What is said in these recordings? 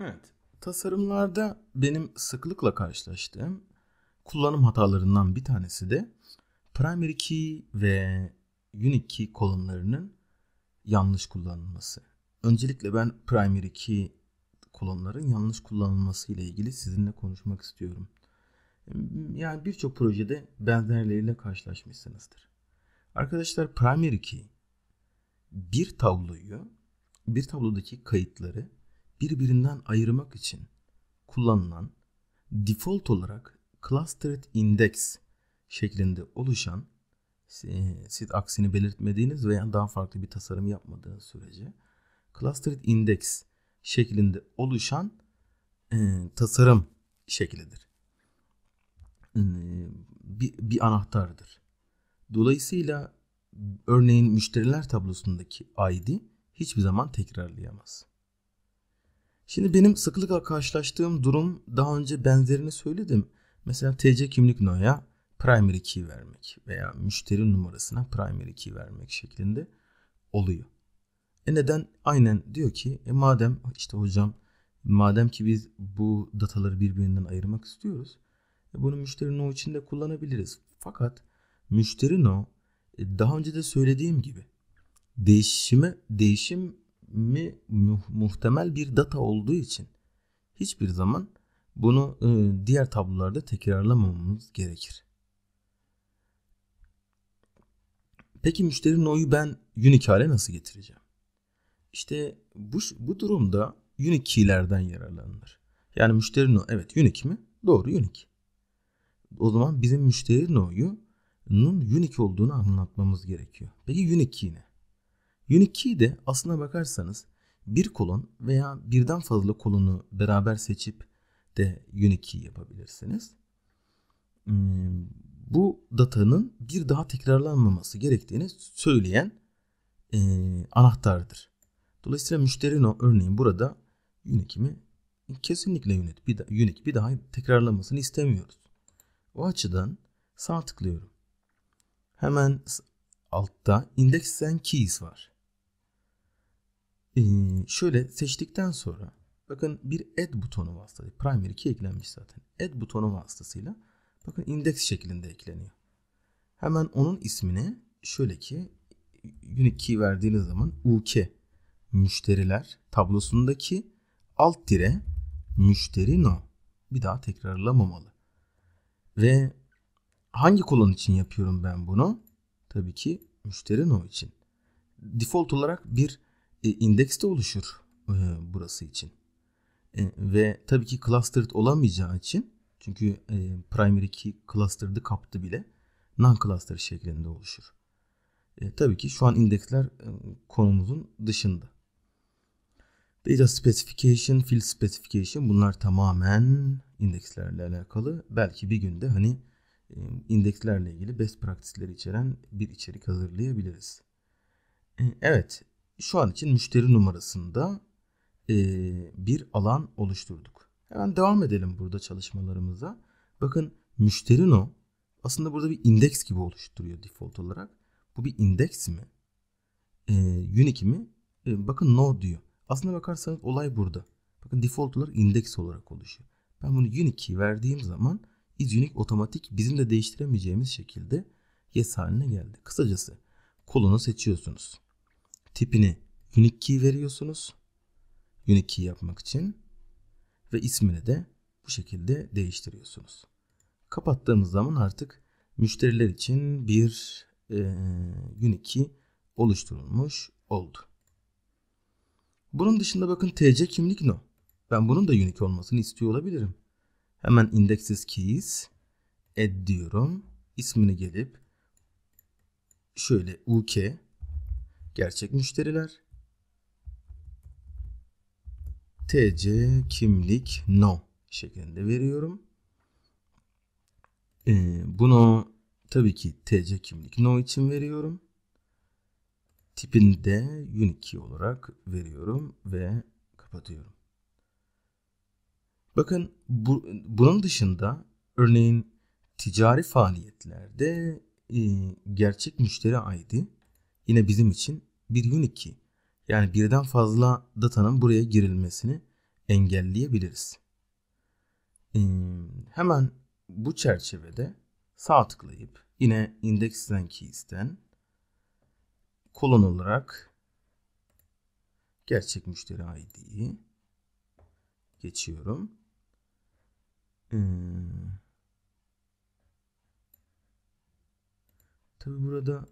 Evet. Tasarımlarda benim sıklıkla karşılaştığım kullanım hatalarından bir tanesi de primary key ve unique key kolonlarının yanlış kullanılması. Öncelikle ben primary key kolonların yanlış kullanılması ile ilgili sizinle konuşmak istiyorum. Yani birçok projede benzerleriyle karşılaşmışsınızdır. Arkadaşlar primary key bir tabloyu, bir tablodaki kayıtları birbirinden ayırmak için kullanılan default olarak clustered index şeklinde oluşan siz aksini belirtmediğiniz veya daha farklı bir tasarım yapmadığınız sürece clustered index şeklinde oluşan e, tasarım şeklidir. E, bir, bir anahtardır. Dolayısıyla örneğin müşteriler tablosundaki ID hiçbir zaman tekrarlayamaz. Şimdi benim sıklıkla karşılaştığım durum daha önce benzerini söyledim. Mesela TC kimlik noya primary key vermek veya müşteri numarasına primary key vermek şeklinde oluyor. E neden? Aynen diyor ki e madem işte hocam madem ki biz bu dataları birbirinden ayırmak istiyoruz e bunu müşteri no için de kullanabiliriz. Fakat müşteri no e daha önce de söylediğim gibi değişime değişim mi muhtemel bir data olduğu için hiçbir zaman bunu e, diğer tablolarda tekrarlamamamız gerekir. Peki müşterinin oyu ben unique hale nasıl getireceğim? İşte bu, bu durumda unique key'lerden yararlanılır. Yani müşterinin oyu evet unique mi? Doğru unique. O zaman bizim müşterinin oyunun unique olduğunu anlatmamız gerekiyor. Peki unique key ne? Unique de aslına bakarsanız bir kolon veya birden fazla kolonu beraber seçip de Unique yapabilirsiniz. Hmm, bu datanın bir daha tekrarlanmaması gerektiğini söyleyen e, anahtardır. Dolayısıyla müşterino örneğin burada Unique'imi kesinlikle unit bir, da, unique bir daha tekrarlamasını istemiyoruz. O açıdan sağ tıklıyorum. Hemen altta index and keys var. Ee, şöyle seçtikten sonra bakın bir add butonu vasıtasıyla primary key eklenmiş zaten. Add butonu vasıtasıyla bakın index şeklinde ekleniyor. Hemen onun ismini şöyle ki unique key verdiğiniz zaman UK müşteriler tablosundaki alt dire müşteri no bir daha tekrarlamamalı. Ve hangi kolon için yapıyorum ben bunu? Tabii ki müşteri no için. Default olarak bir e, de oluşur e, burası için. E, ve tabii ki clustered olamayacağı için çünkü e, primary key clustered'ı kaptı bile non-cluster şeklinde oluşur. E, tabii ki şu an indeksler konumuzun dışında. Data specification, field specification bunlar tamamen indekslerle alakalı. Belki bir günde hani indekslerle ilgili best practice'leri içeren bir içerik hazırlayabiliriz. E, evet, şu an için müşteri numarasında e, bir alan oluşturduk. Hemen devam edelim burada çalışmalarımıza. Bakın müşteri no aslında burada bir indeks gibi oluşturuyor default olarak. Bu bir indeks mi? E, unique mi? E, bakın no diyor. Aslında bakarsanız olay burada. Bakın default olarak indeks olarak oluşuyor. Ben bunu unique verdiğim zaman is unique otomatik bizim de değiştiremeyeceğimiz şekilde yes haline geldi. Kısacası kolonu seçiyorsunuz tipini unique key veriyorsunuz. Unique key yapmak için ve ismini de bu şekilde değiştiriyorsunuz. Kapattığımız zaman artık müşteriler için bir e, unique key oluşturulmuş oldu. Bunun dışında bakın TC kimlik no. Ben bunun da unique olmasını istiyor olabilirim. Hemen indexes keys add diyorum. İsmini gelip şöyle UK gerçek müşteriler. TC kimlik no şeklinde veriyorum. Ee, bunu tabii ki TC kimlik no için veriyorum. Tipinde de unique olarak veriyorum ve kapatıyorum. Bakın bu, bunun dışında örneğin ticari faaliyetlerde e, gerçek müşteri ID yine bizim için bir unique yani birden fazla datanın buraya girilmesini engelleyebiliriz. Ee, hemen bu çerçevede sağ tıklayıp yine indexten keys'ten kolon olarak gerçek müşteri ID'yi geçiyorum. Ee, Tabi burada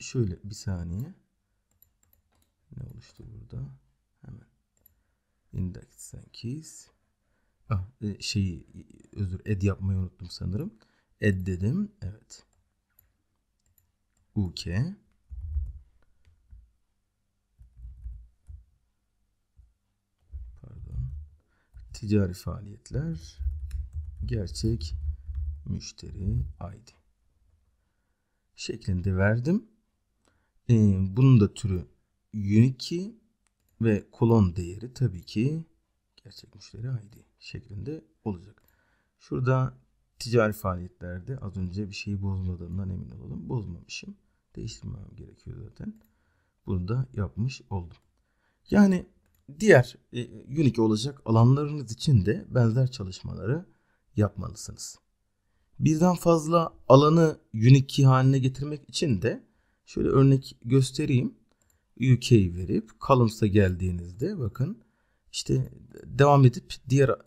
şöyle bir saniye. Ne oluştu burada? Hemen indexten keys. Ah, şey özür add yapmayı unuttum sanırım. Add dedim. Evet. UK. Pardon. Ticari faaliyetler. Gerçek müşteri ID şeklinde verdim. E, bunun da türü Uniki ve kolon değeri tabii ki gerçek müşteri ID şeklinde olacak. Şurada ticari faaliyetlerde az önce bir şeyi bozmadığımdan emin olalım. Bozmamışım. Değiştirmem gerekiyor zaten. Bunu da yapmış oldum. Yani diğer e, unique olacak alanlarınız için de benzer çalışmaları yapmalısınız. Birden fazla alanı unique haline getirmek için de Şöyle örnek göstereyim. UK verip columns'a geldiğinizde bakın işte devam edip diğer e,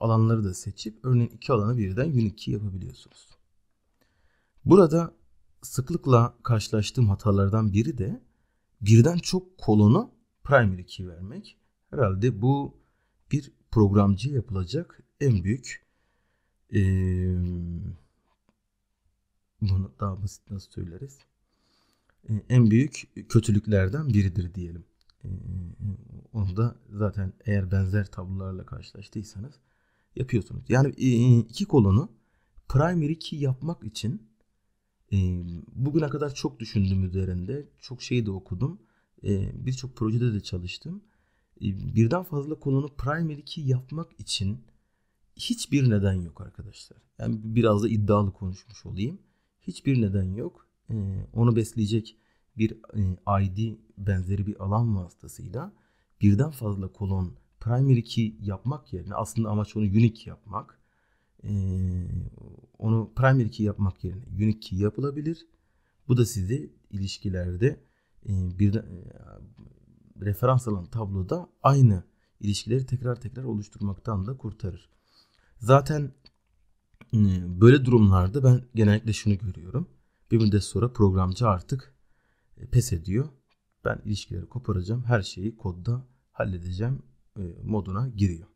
alanları da seçip örneğin iki alanı birden unique yapabiliyorsunuz. Burada sıklıkla karşılaştığım hatalardan biri de birden çok kolonu primary key vermek. Herhalde bu bir programcı yapılacak en büyük e, bunu daha basit nasıl söyleriz? E, en büyük kötülüklerden biridir diyelim. E, e, onu da zaten eğer benzer tablolarla karşılaştıysanız yapıyorsunuz. Yani iki kolonu primary key yapmak için bugüne kadar çok düşündüm üzerinde. Çok şey de okudum. Birçok projede de çalıştım. Birden fazla kolonu primary key yapmak için hiçbir neden yok arkadaşlar. Yani biraz da iddialı konuşmuş olayım. Hiçbir neden yok ee, onu besleyecek bir e, ID benzeri bir alan vasıtasıyla birden fazla kolon primary key yapmak yerine aslında amaç onu unique yapmak. E, onu primary key yapmak yerine unique key yapılabilir. Bu da sizi ilişkilerde e, bir referans alan tabloda aynı ilişkileri tekrar tekrar oluşturmaktan da kurtarır. Zaten böyle durumlarda ben genellikle şunu görüyorum. Bir müddet sonra programcı artık e, pes ediyor. Ben ilişkileri koparacağım, her şeyi kodda halledeceğim e, moduna giriyor.